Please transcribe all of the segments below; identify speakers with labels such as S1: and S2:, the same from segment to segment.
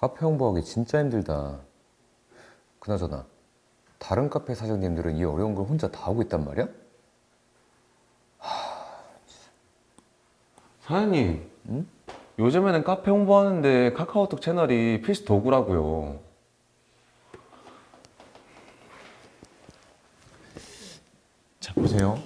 S1: 카페 홍보하기 진짜 힘들다. 그나저나 다른 카페 사장님들은 이 어려운 걸 혼자 다 하고 있단 말이야? 사장님, 응? 요즘에는 카페 홍보하는데 카카오톡 채널이 필수 도구라고요. 자, 보세요.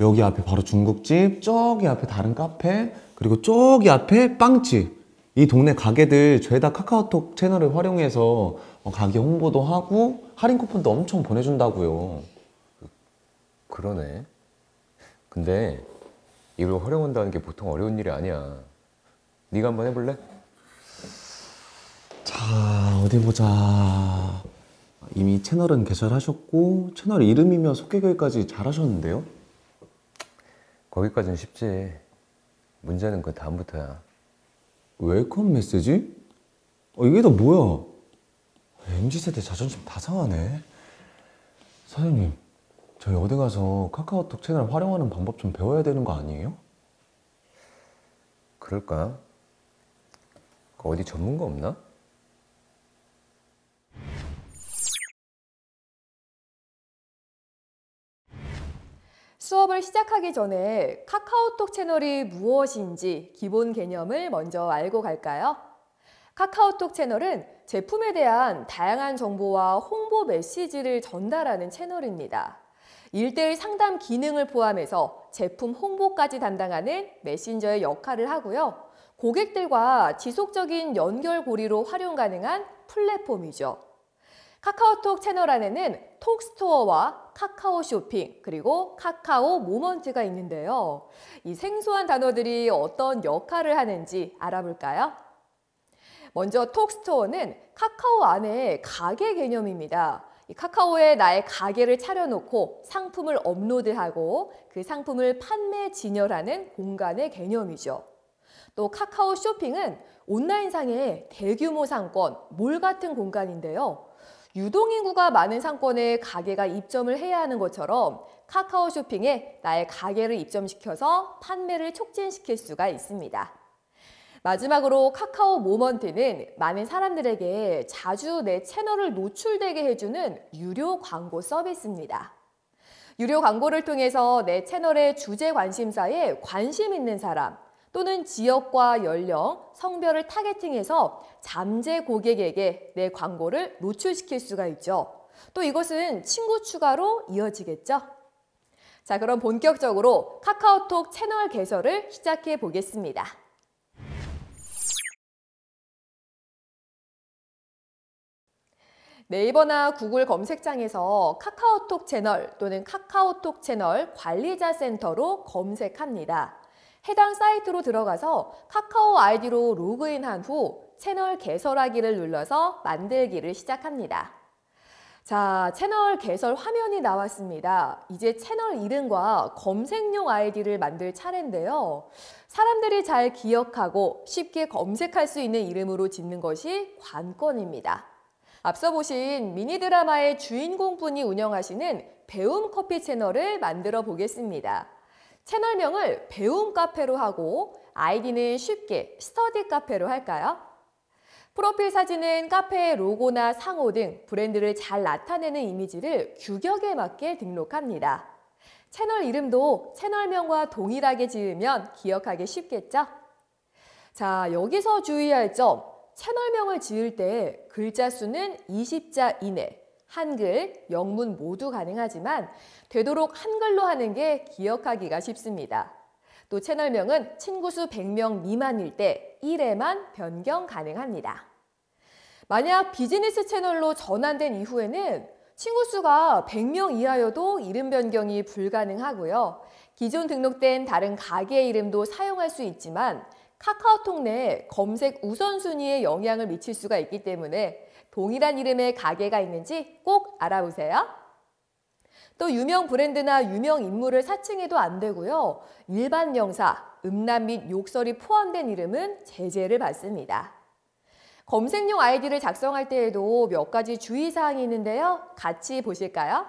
S1: 여기 앞에 바로 중국집, 저기 앞에 다른 카페, 그리고 저기 앞에 빵집. 이 동네 가게들 죄다 카카오톡 채널을 활용해서 어, 가게 홍보도 하고 할인 쿠폰도 엄청 보내준다고요. 그러네. 근데 이걸 활용한다는 게 보통 어려운 일이 아니야. 네가 한번 해볼래? 자, 어디 보자. 이미 채널은 개설하셨고 채널 이름이며 소개글까지 잘하셨는데요? 거기까지는 쉽지. 문제는 그 다음부터야. 웰컴 메시지? 어, 이게 다 뭐야? MZ세대 자존심 다 상하네. 사장님, 저희 어디 가서 카카오톡 채널 활용하는 방법 좀 배워야 되는 거 아니에요? 그럴까? 그 어디 전문가 없나?
S2: 수업을 시작하기 전에 카카오톡 채널이 무엇인지 기본 개념을 먼저 알고 갈까요? 카카오톡 채널은 제품에 대한 다양한 정보와 홍보 메시지를 전달하는 채널입니다. 일대일 상담 기능을 포함해서 제품 홍보까지 담당하는 메신저의 역할을 하고요. 고객들과 지속적인 연결고리로 활용 가능한 플랫폼이죠. 카카오톡 채널 안에는 톡스토어와 카카오 쇼핑 그리고 카카오 모먼트가 있는데요. 이 생소한 단어들이 어떤 역할을 하는지 알아볼까요? 먼저 톡스토어는 카카오 안에 가게 개념입니다. 카카오에 나의 가게를 차려놓고 상품을 업로드하고 그 상품을 판매 진열하는 공간의 개념이죠. 또 카카오 쇼핑은 온라인상의 대규모 상권, 몰 같은 공간인데요. 유동인구가 많은 상권에 가게가 입점을 해야 하는 것처럼 카카오 쇼핑에 나의 가게를 입점시켜서 판매를 촉진시킬 수가 있습니다. 마지막으로 카카오 모먼트는 많은 사람들에게 자주 내 채널을 노출되게 해주는 유료 광고 서비스입니다. 유료 광고를 통해서 내 채널의 주제 관심사에 관심 있는 사람, 또는 지역과 연령, 성별을 타겟팅해서 잠재 고객에게 내 광고를 노출시킬 수가 있죠. 또 이것은 친구 추가로 이어지겠죠. 자, 그럼 본격적으로 카카오톡 채널 개설을 시작해 보겠습니다. 네이버나 구글 검색창에서 카카오톡 채널 또는 카카오톡 채널 관리자 센터로 검색합니다. 해당 사이트로 들어가서 카카오 아이디로 로그인한 후 채널 개설하기를 눌러서 만들기를 시작합니다. 자, 채널 개설 화면이 나왔습니다. 이제 채널 이름과 검색용 아이디를 만들 차례인데요. 사람들이 잘 기억하고 쉽게 검색할 수 있는 이름으로 짓는 것이 관건입니다. 앞서 보신 미니 드라마의 주인공분이 운영하시는 배움 커피 채널을 만들어 보겠습니다. 채널명을 배움 카페로 하고 아이디는 쉽게 스터디 카페로 할까요? 프로필 사진은 카페의 로고나 상호 등 브랜드를 잘 나타내는 이미지를 규격에 맞게 등록합니다. 채널 이름도 채널명과 동일하게 지으면 기억하기 쉽겠죠? 자, 여기서 주의할 점. 채널명을 지을 때 글자 수는 20자 이내, 한글, 영문 모두 가능하지만 되도록 한글로 하는 게 기억하기가 쉽습니다. 또 채널명은 친구 수 100명 미만일 때 1회만 변경 가능합니다. 만약 비즈니스 채널로 전환된 이후에는 친구 수가 100명 이하여도 이름 변경이 불가능하고요. 기존 등록된 다른 가게 이름도 사용할 수 있지만 카카오톡 내 검색 우선순위에 영향을 미칠 수가 있기 때문에 동일한 이름의 가게가 있는지 꼭 알아보세요. 또 유명 브랜드나 유명 인물을 사칭해도 안 되고요. 일반 명사, 음란 및 욕설이 포함된 이름은 제재를 받습니다. 검색용 아이디를 작성할 때에도 몇 가지 주의사항이 있는데요. 같이 보실까요?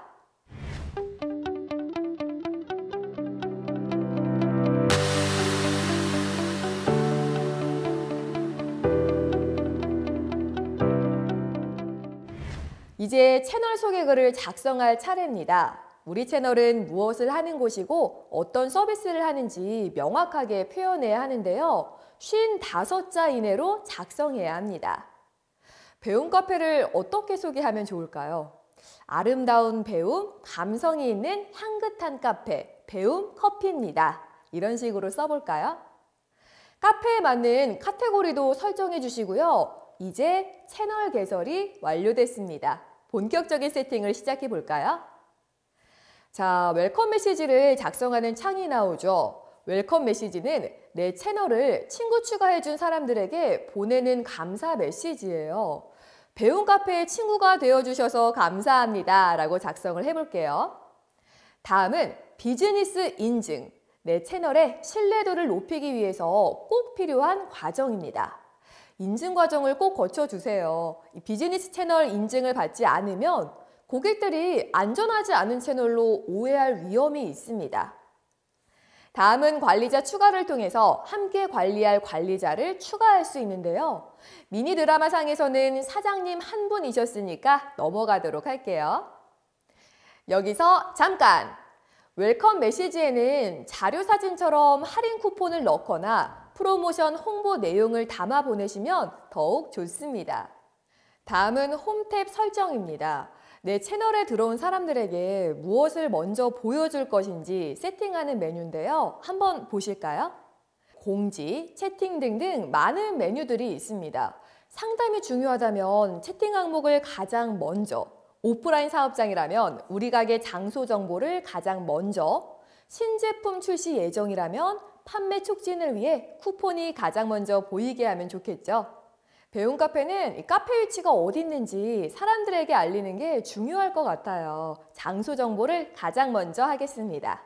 S2: 이제 채널 소개 글을 작성할 차례입니다. 우리 채널은 무엇을 하는 곳이고 어떤 서비스를 하는지 명확하게 표현해야 하는데요. 55자 이내로 작성해야 합니다. 배움 카페를 어떻게 소개하면 좋을까요? 아름다운 배움, 감성이 있는 향긋한 카페, 배움 커피입니다. 이런 식으로 써볼까요? 카페에 맞는 카테고리도 설정해 주시고요. 이제 채널 개설이 완료됐습니다. 본격적인 세팅을 시작해 볼까요? 자, 웰컴 메시지를 작성하는 창이 나오죠. 웰컴 메시지는 내 채널을 친구 추가해 준 사람들에게 보내는 감사 메시지예요. 배운 카페의 친구가 되어주셔서 감사합니다 라고 작성을 해볼게요. 다음은 비즈니스 인증, 내 채널의 신뢰도를 높이기 위해서 꼭 필요한 과정입니다. 인증 과정을 꼭 거쳐주세요. 비즈니스 채널 인증을 받지 않으면 고객들이 안전하지 않은 채널로 오해할 위험이 있습니다. 다음은 관리자 추가를 통해서 함께 관리할 관리자를 추가할 수 있는데요. 미니 드라마상에서는 사장님 한 분이셨으니까 넘어가도록 할게요. 여기서 잠깐! 웰컴 메시지에는 자료 사진처럼 할인 쿠폰을 넣거나 프로모션 홍보 내용을 담아 보내시면 더욱 좋습니다. 다음은 홈탭 설정입니다. 내 채널에 들어온 사람들에게 무엇을 먼저 보여줄 것인지 세팅하는 메뉴인데요. 한번 보실까요? 공지, 채팅 등등 많은 메뉴들이 있습니다. 상담이 중요하다면 채팅 항목을 가장 먼저, 오프라인 사업장이라면 우리 가게 장소 정보를 가장 먼저, 신제품 출시 예정이라면 판매 촉진을 위해 쿠폰이 가장 먼저 보이게 하면 좋겠죠. 배움 카페는 카페 위치가 어디 있는지 사람들에게 알리는 게 중요할 것 같아요. 장소 정보를 가장 먼저 하겠습니다.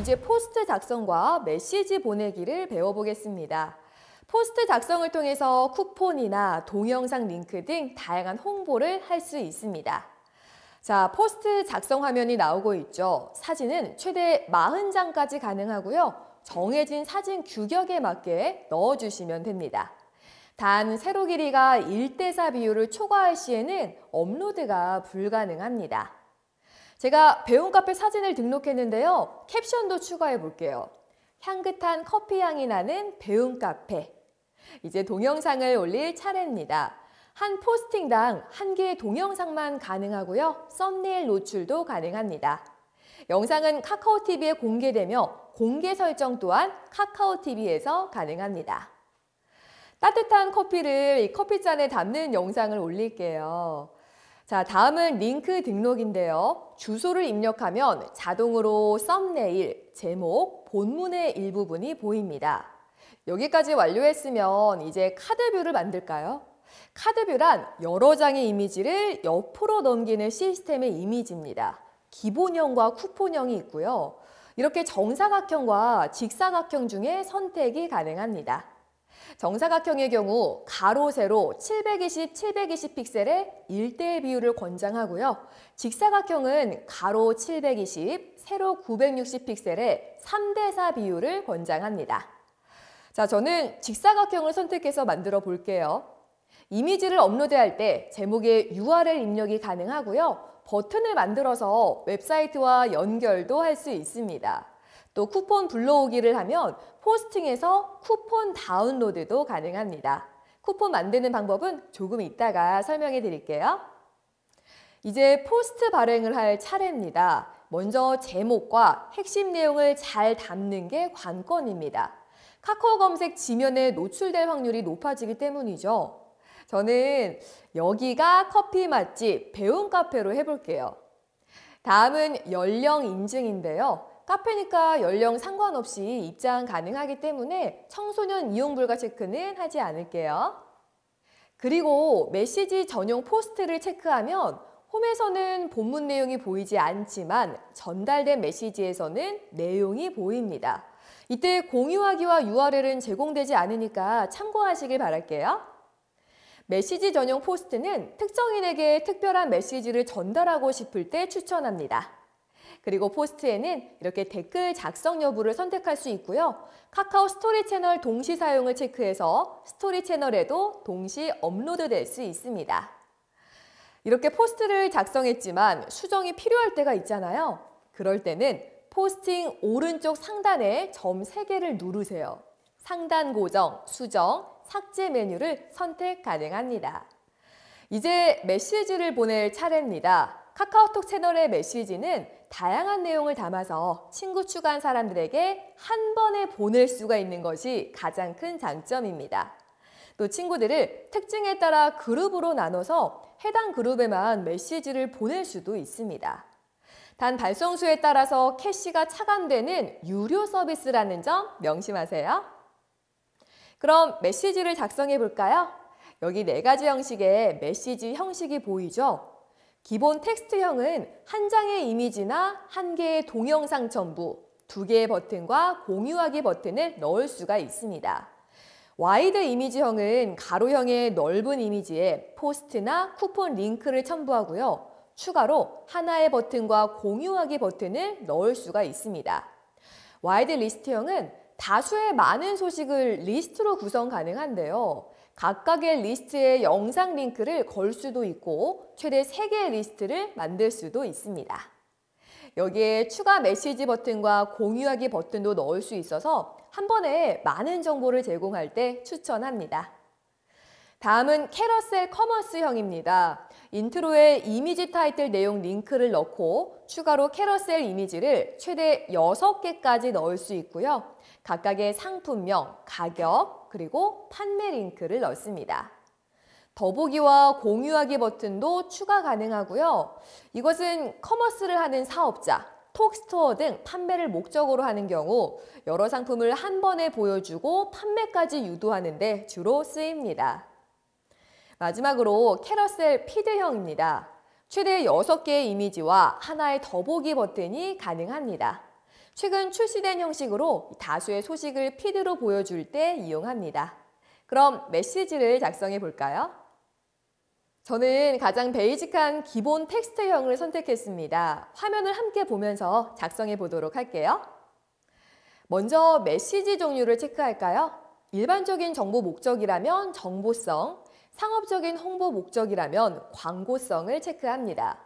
S2: 이제 포스트 작성과 메시지 보내기를 배워보겠습니다. 포스트 작성을 통해서 쿠폰이나 동영상 링크 등 다양한 홍보를 할 수 있습니다. 자, 포스트 작성 화면이 나오고 있죠. 사진은 최대 40장까지 가능하고요. 정해진 사진 규격에 맞게 넣어주시면 됩니다. 단 세로 길이가 1대4 비율을 초과할 시에는 업로드가 불가능합니다. 제가 배움 카페 사진을 등록했는데요. 캡션도 추가해 볼게요. 향긋한 커피 향이 나는 배움 카페. 이제 동영상을 올릴 차례입니다. 한 포스팅당 한 개의 동영상만 가능하고요. 썸네일 노출도 가능합니다. 영상은 카카오TV에 공개되며 공개 설정 또한 카카오TV에서 가능합니다. 따뜻한 커피를 이 커피잔에 담는 영상을 올릴게요. 자, 다음은 링크 등록인데요. 주소를 입력하면 자동으로 썸네일, 제목, 본문의 일부분이 보입니다. 여기까지 완료했으면 이제 카드뷰를 만들까요? 카드뷰란 여러 장의 이미지를 옆으로 넘기는 시스템의 이미지입니다. 기본형과 쿠폰형이 있고요. 이렇게 정사각형과 직사각형 중에 선택이 가능합니다. 정사각형의 경우 가로, 세로 720, 720 픽셀의 1대1 비율을 권장하고요. 직사각형은 가로 720, 세로 960 픽셀의 3대4 비율을 권장합니다. 자, 저는 직사각형을 선택해서 만들어 볼게요. 이미지를 업로드할 때 제목에 URL 입력이 가능하고요. 버튼을 만들어서 웹사이트와 연결도 할 수 있습니다. 또 쿠폰 불러오기를 하면 포스팅에서 쿠폰 다운로드도 가능합니다. 쿠폰 만드는 방법은 조금 이따가 설명해 드릴게요. 이제 포스트 발행을 할 차례입니다. 먼저 제목과 핵심 내용을 잘 담는 게 관건입니다. 카카오 검색 지면에 노출될 확률이 높아지기 때문이죠. 저는 여기가 커피 맛집 배움 카페로 해볼게요. 다음은 연령 인증인데요. 카페니까 연령 상관없이 입장 가능하기 때문에 청소년 이용 불가 체크는 하지 않을게요. 그리고 메시지 전용 포스트를 체크하면 홈에서는 본문 내용이 보이지 않지만 전달된 메시지에서는 내용이 보입니다. 이때 공유하기와 URL은 제공되지 않으니까 참고하시길 바랄게요. 메시지 전용 포스트는 특정인에게 특별한 메시지를 전달하고 싶을 때 추천합니다. 그리고 포스트에는 이렇게 댓글 작성 여부를 선택할 수 있고요. 카카오 스토리 채널 동시 사용을 체크해서 스토리 채널에도 동시 업로드 될 수 있습니다. 이렇게 포스트를 작성했지만 수정이 필요할 때가 있잖아요. 그럴 때는 포스팅 오른쪽 상단에 점 3개를 누르세요. 상단 고정, 수정, 삭제 메뉴를 선택 가능합니다. 이제 메시지를 보낼 차례입니다. 카카오톡 채널의 메시지는 다양한 내용을 담아서 친구 추가한 사람들에게 한 번에 보낼 수가 있는 것이 가장 큰 장점입니다. 또 친구들을 특징에 따라 그룹으로 나눠서 해당 그룹에만 메시지를 보낼 수도 있습니다. 단 발송수에 따라서 캐시가 차감되는 유료 서비스라는 점 명심하세요. 그럼 메시지를 작성해 볼까요? 여기 네 가지 형식의 메시지 형식이 보이죠? 기본 텍스트형은 한 장의 이미지나 한 개의 동영상 첨부, 두 개의 버튼과 공유하기 버튼을 넣을 수가 있습니다. 와이드 이미지형은 가로형의 넓은 이미지에 포스트나 쿠폰 링크를 첨부하고요. 추가로 하나의 버튼과 공유하기 버튼을 넣을 수가 있습니다. 와이드 리스트형은 다수의 많은 소식을 리스트로 구성 가능한데요. 각각의 리스트에 영상 링크를 걸 수도 있고 최대 3개의 리스트를 만들 수도 있습니다. 여기에 추가 메시지 버튼과 공유하기 버튼도 넣을 수 있어서 한 번에 많은 정보를 제공할 때 추천합니다. 다음은 캐러셀 커머스형입니다. 인트로에 이미지 타이틀 내용 링크를 넣고 추가로 캐러셀 이미지를 최대 6개까지 넣을 수 있고요. 각각의 상품명, 가격, 그리고 판매 링크를 넣습니다. 더보기와 공유하기 버튼도 추가 가능하고요. 이것은 커머스를 하는 사업자, 톡스토어 등 판매를 목적으로 하는 경우 여러 상품을 한 번에 보여주고 판매까지 유도하는 데 주로 쓰입니다. 마지막으로 캐러셀 피드형입니다. 최대 6개의 이미지와 하나의 더보기 버튼이 가능합니다. 최근 출시된 형식으로 다수의 소식을 피드로 보여줄 때 이용합니다. 그럼 메시지를 작성해 볼까요? 저는 가장 베이직한 기본 텍스트형을 선택했습니다. 화면을 함께 보면서 작성해 보도록 할게요. 먼저 메시지 종류를 체크할까요? 일반적인 정보 목적이라면 정보성, 상업적인 홍보 목적이라면 광고성을 체크합니다.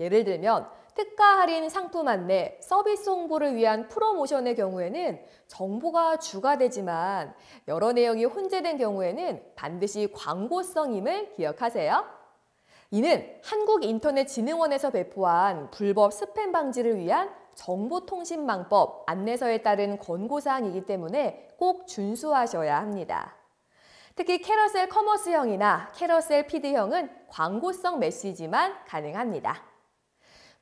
S2: 예를 들면 특가 할인 상품 안내, 서비스 홍보를 위한 프로모션의 경우에는 정보가 주가되지만 여러 내용이 혼재된 경우에는 반드시 광고성임을 기억하세요. 이는 한국인터넷진흥원에서 배포한 불법 스팸 방지를 위한 정보통신망법 안내서에 따른 권고사항이기 때문에 꼭 준수하셔야 합니다. 특히 캐러셀 커머스형이나 캐러셀 피드형은 광고성 메시지만 가능합니다.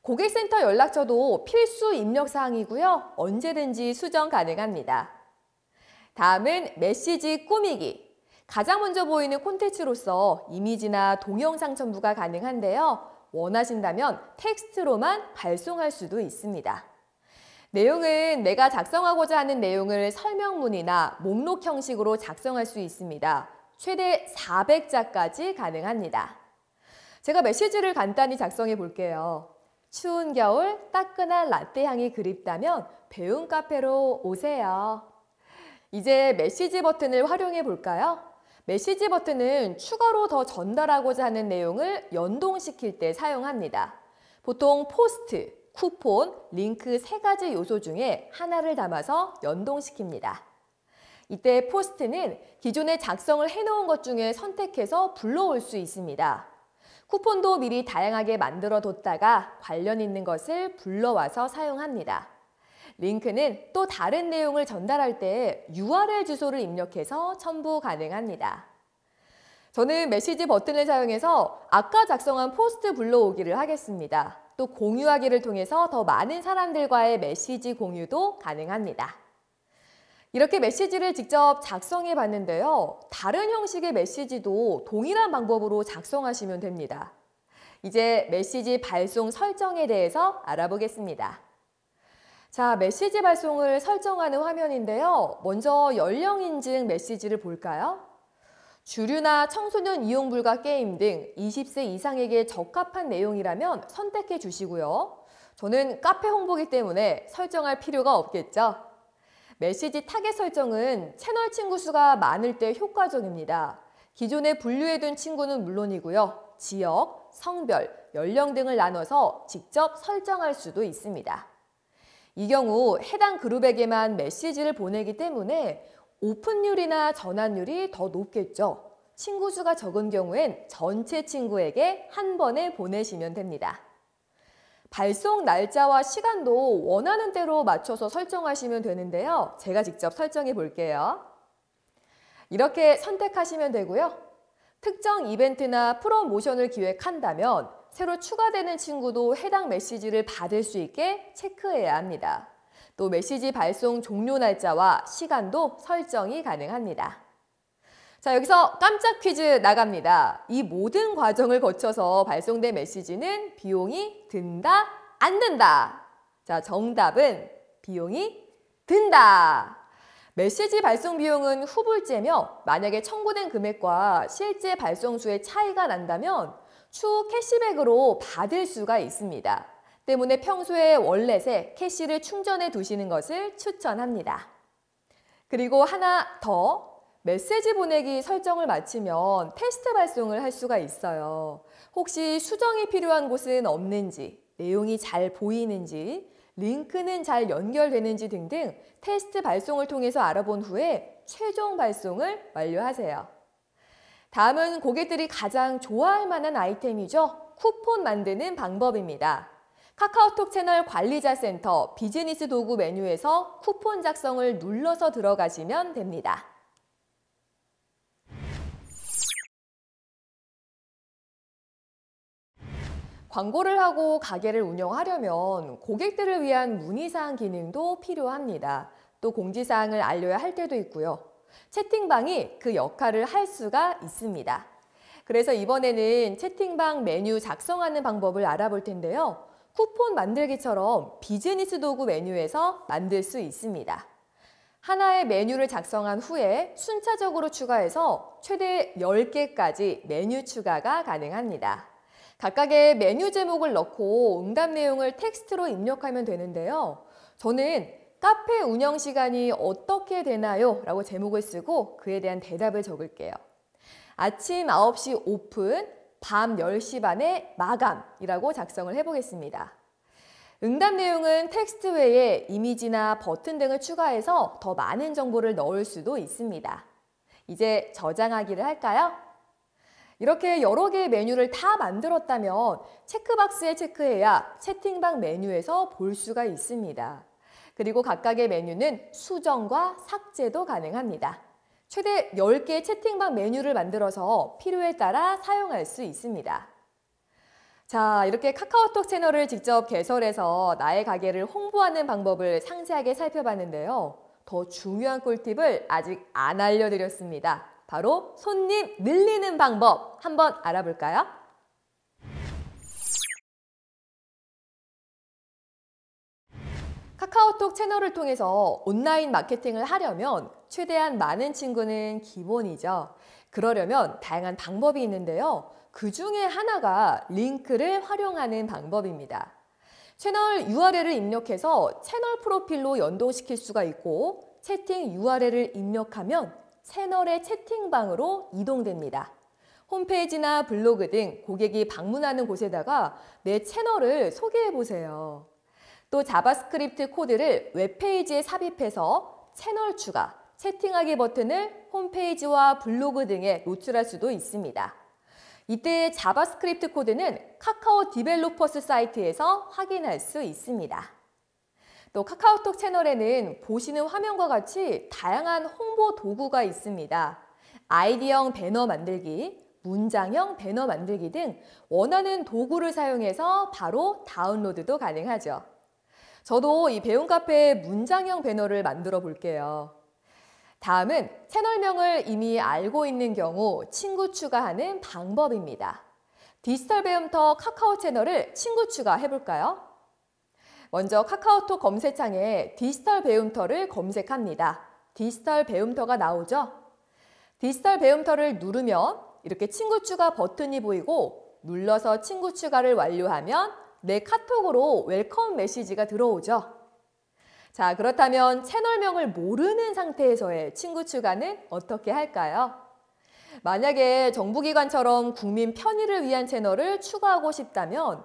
S2: 고객센터 연락처도 필수 입력사항이고요. 언제든지 수정 가능합니다. 다음은 메시지 꾸미기. 가장 먼저 보이는 콘텐츠로서 이미지나 동영상 첨부가 가능한데요. 원하신다면 텍스트로만 발송할 수도 있습니다. 내용은 내가 작성하고자 하는 내용을 설명문이나 목록 형식으로 작성할 수 있습니다. 최대 400자까지 가능합니다. 제가 메시지를 간단히 작성해 볼게요. 추운 겨울 따끈한 라떼 향이 그립다면 배운 카페로 오세요. 이제 메시지 버튼을 활용해 볼까요? 메시지 버튼은 추가로 더 전달하고자 하는 내용을 연동시킬 때 사용합니다. 보통 포스트, 쿠폰, 링크 세 가지 요소 중에 하나를 담아서 연동시킵니다. 이때 포스트는 기존에 작성을 해놓은 것 중에 선택해서 불러올 수 있습니다. 쿠폰도 미리 다양하게 만들어뒀다가 관련 있는 것을 불러와서 사용합니다. 링크는 또 다른 내용을 전달할 때 URL 주소를 입력해서 첨부 가능합니다. 저는 메시지 버튼을 사용해서 아까 작성한 포스트 불러오기를 하겠습니다. 또 공유하기를 통해서 더 많은 사람들과의 메시지 공유도 가능합니다. 이렇게 메시지를 직접 작성해 봤는데요. 다른 형식의 메시지도 동일한 방법으로 작성하시면 됩니다. 이제 메시지 발송 설정에 대해서 알아보겠습니다. 자, 메시지 발송을 설정하는 화면인데요. 먼저 연령 인증 메시지를 볼까요? 주류나 청소년 이용 불가 게임 등 20세 이상에게 적합한 내용이라면 선택해 주시고요. 저는 카페 홍보기 때문에 설정할 필요가 없겠죠. 메시지 타겟 설정은 채널 친구 수가 많을 때 효과적입니다. 기존에 분류해둔 친구는 물론이고요. 지역, 성별, 연령 등을 나눠서 직접 설정할 수도 있습니다. 이 경우 해당 그룹에게만 메시지를 보내기 때문에 오픈율이나 전환율이 더 높겠죠. 친구 수가 적은 경우엔 전체 친구에게 한 번에 보내시면 됩니다. 발송 날짜와 시간도 원하는 대로 맞춰서 설정하시면 되는데요. 제가 직접 설정해 볼게요. 이렇게 선택하시면 되고요. 특정 이벤트나 프로모션을 기획한다면 새로 추가되는 친구도 해당 메시지를 받을 수 있게 체크해야 합니다. 또 메시지 발송 종료 날짜와 시간도 설정이 가능합니다. 자, 여기서 깜짝 퀴즈 나갑니다. 이 모든 과정을 거쳐서 발송된 메시지는 비용이 든다, 안 든다. 자, 정답은 비용이 든다. 메시지 발송 비용은 후불제며 만약에 청구된 금액과 실제 발송수의 차이가 난다면 추후 캐시백으로 받을 수가 있습니다. 때문에 평소에 월렛에 캐시를 충전해 두시는 것을 추천합니다. 그리고 하나 더 메시지 보내기 설정을 마치면 테스트 발송을 할 수가 있어요. 혹시 수정이 필요한 곳은 없는지, 내용이 잘 보이는지, 링크는 잘 연결되는지 등등 테스트 발송을 통해서 알아본 후에 최종 발송을 완료하세요. 다음은 고객들이 가장 좋아할 만한 아이템이죠. 쿠폰 만드는 방법입니다. 카카오톡 채널 관리자 센터 비즈니스 도구 메뉴에서 쿠폰 작성을 눌러서 들어가시면 됩니다. 광고를 하고 가게를 운영하려면 고객들을 위한 문의사항 기능도 필요합니다. 또 공지사항을 알려야 할 때도 있고요. 채팅방이 그 역할을 할 수가 있습니다. 그래서 이번에는 채팅방 메뉴 작성하는 방법을 알아볼 텐데요. 쿠폰 만들기처럼 비즈니스 도구 메뉴에서 만들 수 있습니다. 하나의 메뉴를 작성한 후에 순차적으로 추가해서 최대 10개까지 메뉴 추가가 가능합니다. 각각의 메뉴 제목을 넣고 응답 내용을 텍스트로 입력하면 되는데요. 저는 카페 운영 시간이 어떻게 되나요? 라고 제목을 쓰고 그에 대한 대답을 적을게요. 아침 9시 오픈, 밤 10시 반에 마감이라고 작성을 해보겠습니다. 응답 내용은 텍스트 외에 이미지나 버튼 등을 추가해서 더 많은 정보를 넣을 수도 있습니다. 이제 저장하기를 할까요? 이렇게 여러 개의 메뉴를 다 만들었다면 체크박스에 체크해야 채팅방 메뉴에서 볼 수가 있습니다. 그리고 각각의 메뉴는 수정과 삭제도 가능합니다. 최대 10개의 채팅방 메뉴를 만들어서 필요에 따라 사용할 수 있습니다. 자, 이렇게 카카오톡 채널을 직접 개설해서 나의 가게를 홍보하는 방법을 상세하게 살펴봤는데요. 더 중요한 꿀팁을 아직 안 알려드렸습니다. 바로 손님 늘리는 방법 한번 알아볼까요? 카카오톡 채널을 통해서 온라인 마케팅을 하려면 최대한 많은 친구는 기본이죠. 그러려면 다양한 방법이 있는데요. 그 중에 하나가 링크를 활용하는 방법입니다. 채널 URL을 입력해서 채널 프로필로 연동시킬 수가 있고 채팅 URL을 입력하면 채널의 채팅방으로 이동됩니다. 홈페이지나 블로그 등 고객이 방문하는 곳에다가 내 채널을 소개해 보세요. 또 자바스크립트 코드를 웹페이지에 삽입해서 채널 추가, 채팅하기 버튼을 홈페이지와 블로그 등에 노출할 수도 있습니다. 이때 자바스크립트 코드는 카카오 디벨로퍼스 사이트에서 확인할 수 있습니다. 또 카카오톡 채널에는 보시는 화면과 같이 다양한 홍보 도구가 있습니다. 아이디형 배너 만들기, 문장형 배너 만들기 등 원하는 도구를 사용해서 바로 다운로드도 가능하죠. 저도 이배움 카페 의 문장형 배너를 만들어 볼게요. 다음은 채널명을 이미 알고 있는 경우 친구 추가하는 방법입니다. 디지털 배움터 카카오 채널을 친구 추가해 볼까요? 먼저 카카오톡 검색창에 디지털 배움터를 검색합니다. 디지털 배움터가 나오죠? 디지털 배움터를 누르면 이렇게 친구 추가 버튼이 보이고 눌러서 친구 추가를 완료하면 내 카톡으로 웰컴 메시지가 들어오죠. 자, 그렇다면 채널명을 모르는 상태에서의 친구 추가는 어떻게 할까요? 만약에 정부기관처럼 국민 편의를 위한 채널을 추가하고 싶다면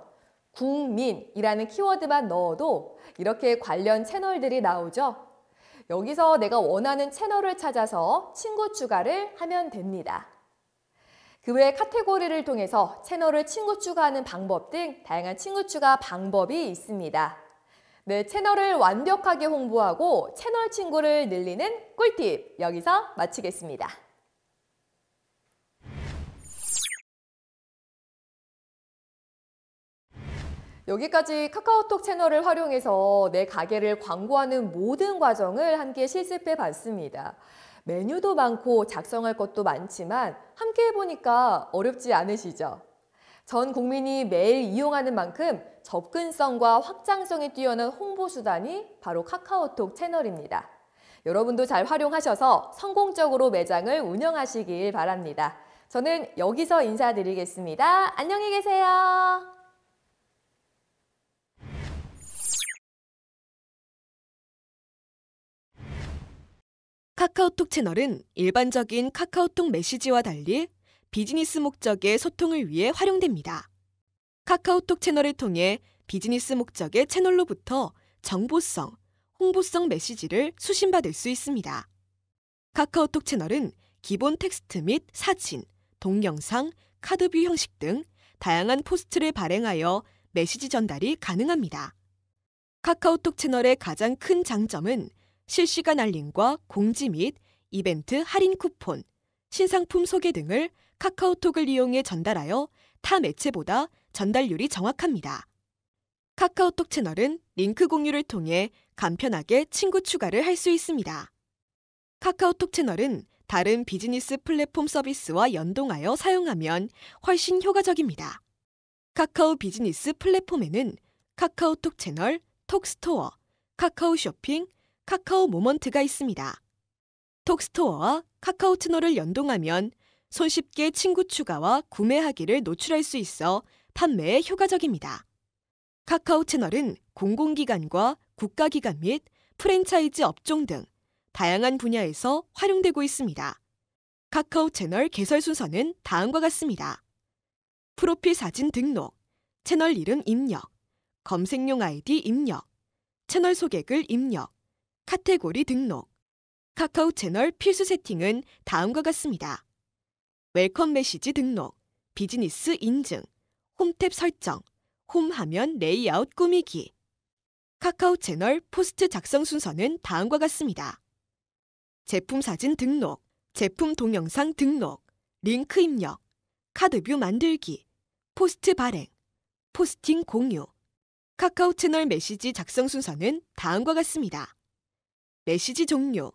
S2: 국민이라는 키워드만 넣어도 이렇게 관련 채널들이 나오죠. 여기서 내가 원하는 채널을 찾아서 친구 추가를 하면 됩니다. 그외 카테고리를 통해서 채널을 친구 추가하는 방법 등 다양한 친구 추가 방법이 있습니다. 네, 채널을 완벽하게 홍보하고 채널 친구를 늘리는 꿀팁 여기서 마치겠습니다. 여기까지 카카오톡 채널을 활용해서 내 가게를 광고하는 모든 과정을 함께 실습해 봤습니다. 메뉴도 많고 작성할 것도 많지만 함께 해보니까 어렵지 않으시죠? 전 국민이 매일 이용하는 만큼 접근성과 확장성이 뛰어난 홍보 수단이 바로 카카오톡 채널입니다. 여러분도 잘 활용하셔서 성공적으로 매장을 운영하시길 바랍니다. 저는 여기서 인사드리겠습니다. 안녕히 계세요.
S3: 카카오톡 채널은 일반적인 카카오톡 메시지와 달리 비즈니스 목적의 소통을 위해 활용됩니다. 카카오톡 채널을 통해 비즈니스 목적의 채널로부터 정보성, 홍보성 메시지를 수신받을 수 있습니다. 카카오톡 채널은 기본 텍스트 및 사진, 동영상, 카드뷰 형식 등 다양한 포스트를 발행하여 메시지 전달이 가능합니다. 카카오톡 채널의 가장 큰 장점은 실시간 알림과 공지 및 이벤트 할인 쿠폰, 신상품 소개 등을 카카오톡을 이용해 전달하여 타 매체보다 전달률이 정확합니다. 카카오톡 채널은 링크 공유를 통해 간편하게 친구 추가를 할 수 있습니다. 카카오톡 채널은 다른 비즈니스 플랫폼 서비스와 연동하여 사용하면 훨씬 효과적입니다. 카카오 비즈니스 플랫폼에는 카카오톡 채널, 톡스토어, 카카오 쇼핑, 카카오 모먼트가 있습니다. 톡스토어와 카카오 트노를 연동하면 손쉽게 친구 추가와 구매하기를 노출할 수 있어 판매에 효과적입니다. 카카오 채널은 공공기관과 국가기관 및 프랜차이즈 업종 등 다양한 분야에서 활용되고 있습니다. 카카오 채널 개설 순서는 다음과 같습니다. 프로필 사진 등록, 채널 이름 입력, 검색용 아이디 입력, 채널 소개글 입력, 카테고리 등록, 카카오 채널 필수 세팅은 다음과 같습니다. 웰컴 메시지 등록, 비즈니스 인증, 홈탭 설정, 홈 화면 레이아웃 꾸미기, 카카오 채널 포스트 작성 순서는 다음과 같습니다. 제품 사진 등록, 제품 동영상 등록, 링크 입력, 카드뷰 만들기, 포스트 발행, 포스팅 공유, 카카오 채널 메시지 작성 순서는 다음과 같습니다. 메시지 종료,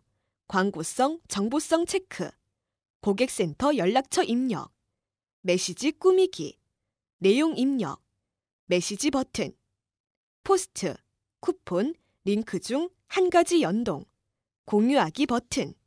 S3: 광고성, 정보성 체크, 고객센터 연락처 입력, 메시지 꾸미기, 내용 입력, 메시지 버튼, 포스트, 쿠폰, 링크 중 한 가지 연동, 공유하기 버튼.